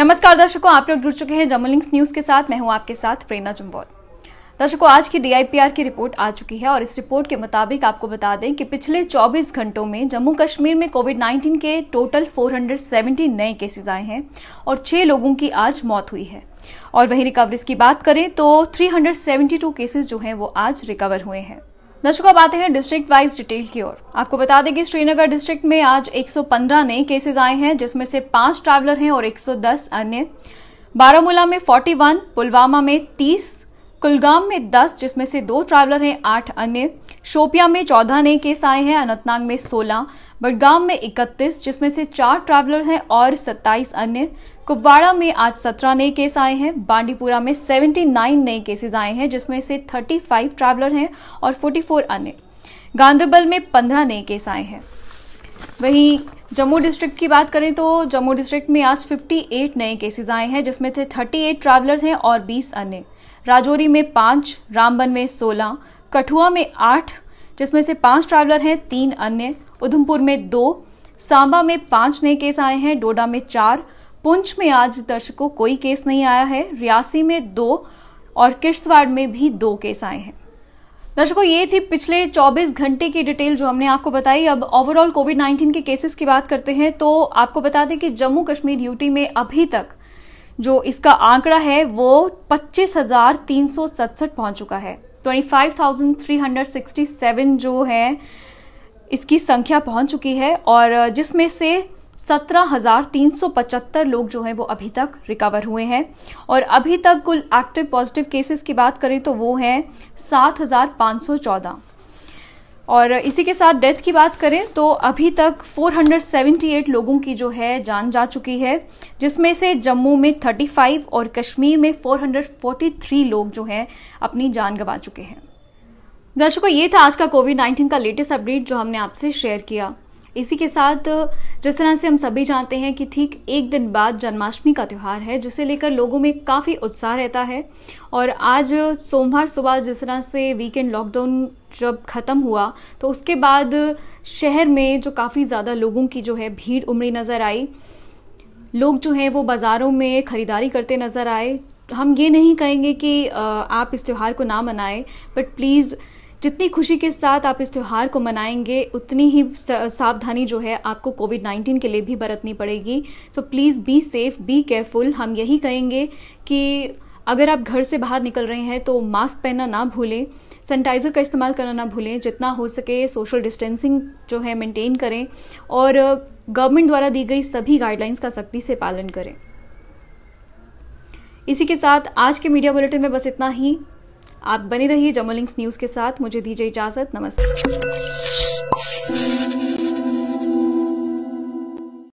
नमस्कार दर्शकों आप लोग जुड़ चुके हैं जमलिंग्स न्यूज के साथ मैं हूं आपके साथ प्रेरणा जम्बोल दर्शकों आज की डीआईपीआर की रिपोर्ट आ चुकी है और इस रिपोर्ट के मुताबिक आपको बता दें कि पिछले 24 घंटों में जम्मू कश्मीर में कोविड 19 के टोटल 470 नए केसेज आए हैं और छह लोगों की आज मौत हुई है और वहीं रिकवरीज की बात करें तो 372 केसेस जो हैं वो आज रिकवर हुए हैं दर्शकों अब आते हैं डिस्ट्रिक्ट वाइज डिटेल की ओर आपको बता दें कि श्रीनगर डिस्ट्रिक्ट में आज 115 नए केसेस आए हैं जिसमें से पांच ट्रैवलर हैं और 110 अन्य बारामूला में 41, पुलवामा में 30, कुलगाम में 10 जिसमें से दो ट्रैवलर हैं आठ अन्य शोपिया में चौदह नए केस आए हैं अनंतनाग में 16 बडगाम में 31 जिसमें से चार ट्रैवलर हैं और 27 अन्य कुपवाड़ा में आज 17 नए केस आए हैं बांडीपुरा में 79 नए केसेस आए हैं जिसमें से 35 ट्रैवलर हैं और 44 अन्य गांधरबल में 15 नए केस आए हैं वहीं जम्मू डिस्ट्रिक्ट की बात करें तो जम्मू डिस्ट्रिक्ट में आज 58 नए केसेज आए हैं जिसमें से 38 ट्रैवलर्स हैं और 20 अन्य राजौरी में पांच रामबन में सोलह कठुआ में आठ जिसमें से पांच ट्रैवलर हैं तीन अन्य उधमपुर में दो सांबा में पांच नए केस आए हैं डोडा में चार पुंछ में आज दर्शकों कोई केस नहीं आया है रियासी में दो और किश्तवाड़ में भी दो केस आए हैं दर्शकों ये थी पिछले 24 घंटे की डिटेल जो हमने आपको बताई अब ओवरऑल कोविड 19 के केसेस की बात करते हैं तो आपको बता दें कि जम्मू कश्मीर यूटी में अभी तक जो इसका आंकड़ा है वो पच्चीस हजार तीन सौ सड़सठ पहुँच चुका है twenty five thousand three hundred sixty seven जो है इसकी संख्या पहुंच चुकी है और जिसमें से सत्रह हजार तीन सौ पचहत्तर लोग जो हैं वो अभी तक रिकवर हुए हैं और अभी तक कुल एक्टिव पॉजिटिव केसेस की बात करें तो वो हैं सात हजार पाँच सौ चौदह और इसी के साथ डेथ की बात करें तो अभी तक 478 लोगों की जो है जान जा चुकी है जिसमें से जम्मू में 35 और कश्मीर में 443 लोग जो हैं अपनी जान गंवा चुके हैं दर्शकों ये था आज का कोविड 19 का लेटेस्ट अपडेट जो हमने आपसे शेयर किया इसी के साथ जिस तरह से हम सभी जानते हैं कि ठीक एक दिन बाद जन्माष्टमी का त्यौहार है जिसे लेकर लोगों में काफ़ी उत्साह रहता है और आज सोमवार सुबह जिस तरह से वीकेंड लॉकडाउन जब ख़त्म हुआ तो उसके बाद शहर में जो काफ़ी ज़्यादा लोगों की जो है भीड़ उमड़ी नज़र आई लोग जो हैं वो बाज़ारों में ख़रीदारी करते नज़र आए हम ये नहीं कहेंगे कि आप इस त्यौहार को ना मनाएं बट प्लीज़ जितनी खुशी के साथ आप इस त्यौहार को मनाएंगे उतनी ही सावधानी जो है आपको कोविड 19 के लिए भी बरतनी पड़ेगी तो please be safe be careful हम यही कहेंगे कि अगर आप घर से बाहर निकल रहे हैं तो मास्क पहनना ना भूलें सैनिटाइज़र का इस्तेमाल करना ना भूलें जितना हो सके सोशल डिस्टेंसिंग जो है मेंटेन करें और गवर्नमेंट द्वारा दी गई सभी गाइडलाइंस का सख्ती से पालन करें इसी के साथ आज के मीडिया बुलेटिन में बस इतना ही आप बने रहिए जमोलिंग्स न्यूज़ के साथ मुझे दीजिए इजाज़त नमस्कार